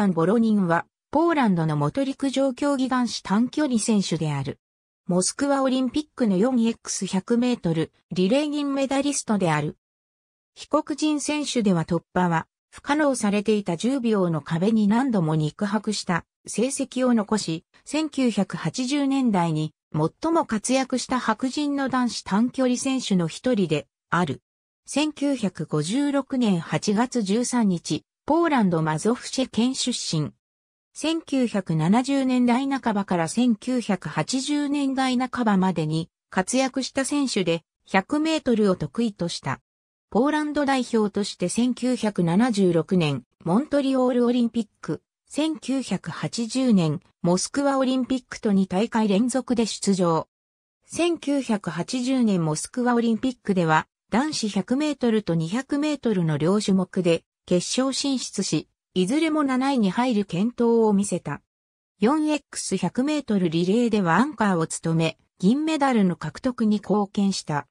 タン・ボロニンは、ポーランドの元陸上競技男子短距離選手である。モスクワオリンピックの 4x100 メートルリレー銀メダリストである。被告人選手では突破は不可能されていた10秒の壁に何度も肉薄した成績を残し、1980年代に最も活躍した白人の男子短距離選手の一人である。1956年8月13日、ポーランドマゾフシェ県出身。1970年代半ばから1980年代半ばまでに活躍した選手で100メートルを得意とした。ポーランド代表として1976年モントリオールオリンピック、1980年モスクワオリンピックと2大会連続で出場。1980年モスクワオリンピックでは男子100メートルと200メートルの両種目で決勝進出し、いずれも7位に入る健闘を見せた。4x100 メートルリレーではアンカーを務め、銀メダルの獲得に貢献した。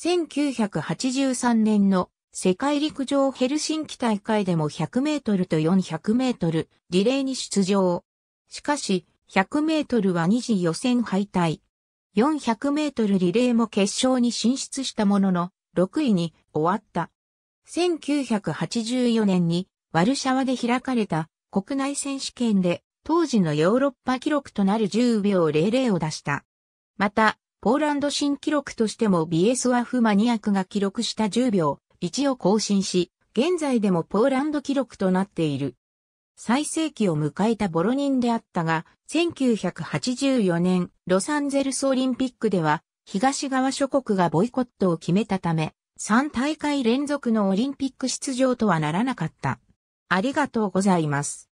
1983年の世界陸上ヘルシンキ大会でも100メートルと400メートルリレーに出場。しかし、100メートルは2次予選敗退。400メートルリレーも決勝に進出したものの、6位に終わった。1984年にワルシャワで開かれた国内選手権で当時のヨーロッパ記録となる10秒00を出した。また、ポーランド新記録としてもビエスワフマニアクが記録した10秒1を更新し、現在でもポーランド記録となっている。最盛期を迎えたボロニンであったが、1984年ロサンゼルスオリンピックでは東側諸国がボイコットを決めたため、3大会連続のオリンピック出場とはならなかった。ありがとうございます。